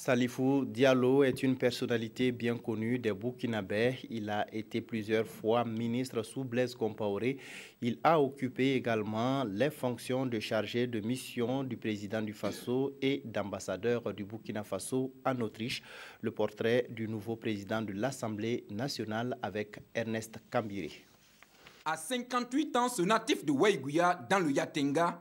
Salifou Diallo est une personnalité bien connue des Burkinabés. Il a été plusieurs fois ministre sous Blaise Compaoré. Il a occupé également les fonctions de chargé de mission du président du Faso et d'ambassadeur du Burkina Faso en Autriche. Le portrait du nouveau président de l'Assemblée nationale avec Ernest Kambiré. À 58 ans, ce natif de Waiguya, dans le Yatenga,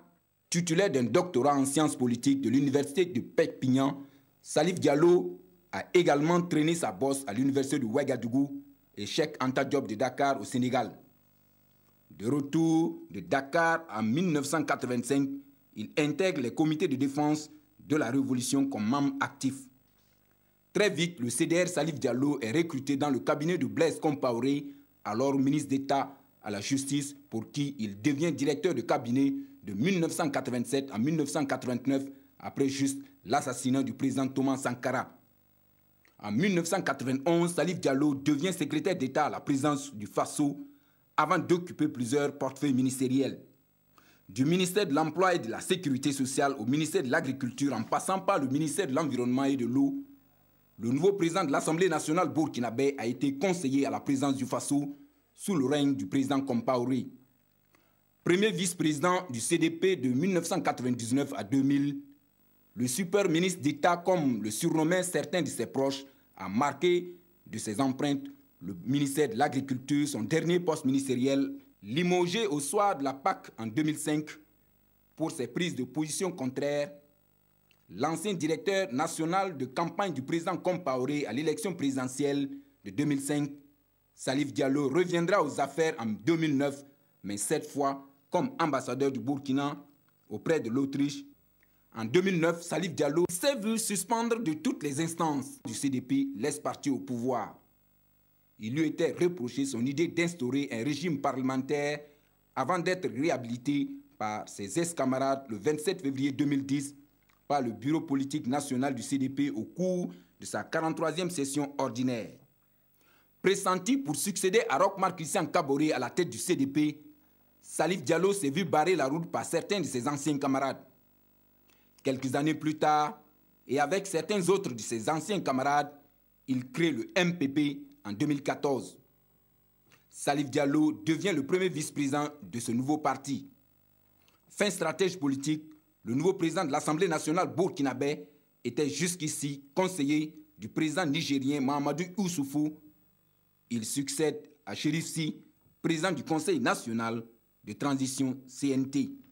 titulaire d'un doctorat en sciences politiques de l'université de Pépignan, Salif Diallo a également traîné sa bosse à l'université de Ouagadougou et Cheikh Anta job de Dakar au Sénégal. De retour de Dakar en 1985, il intègre les comités de défense de la Révolution comme membre actif. Très vite, le CDR Salif Diallo est recruté dans le cabinet de Blaise Compaoré, alors ministre d'État à la Justice, pour qui il devient directeur de cabinet de 1987 à 1989, après juste l'assassinat du président Thomas Sankara. En 1991, Salif Diallo devient secrétaire d'État à la présidence du Faso avant d'occuper plusieurs portefeuilles ministériels. Du ministère de l'Emploi et de la Sécurité sociale au ministère de l'Agriculture en passant par le ministère de l'Environnement et de l'Eau, le nouveau président de l'Assemblée nationale burkinabé a été conseiller à la présidence du Faso sous le règne du président Compaoré. Premier vice-président du CDP de 1999 à 2000, le super ministre d'État, comme le surnommaient certains de ses proches, a marqué de ses empreintes le ministère de l'Agriculture, son dernier poste ministériel, limogé au soir de la PAC en 2005 pour ses prises de position contraires. L'ancien directeur national de campagne du président Compaoré à l'élection présidentielle de 2005, Salif Diallo, reviendra aux affaires en 2009, mais cette fois comme ambassadeur du Burkina auprès de l'Autriche en 2009, Salif Diallo s'est vu suspendre de toutes les instances du CDP, lex parti au pouvoir. Il lui était reproché son idée d'instaurer un régime parlementaire avant d'être réhabilité par ses ex-camarades le 27 février 2010 par le Bureau politique national du CDP au cours de sa 43e session ordinaire. Pressenti pour succéder à marc Christian Caboré à la tête du CDP, Salif Diallo s'est vu barrer la route par certains de ses anciens camarades. Quelques années plus tard, et avec certains autres de ses anciens camarades, il crée le MPP en 2014. Salif Diallo devient le premier vice-président de ce nouveau parti. Fin stratège politique, le nouveau président de l'Assemblée nationale burkinabé était jusqu'ici conseiller du président nigérien Mahamadou Oussoufou. Il succède à Chérif président du Conseil national de transition CNT.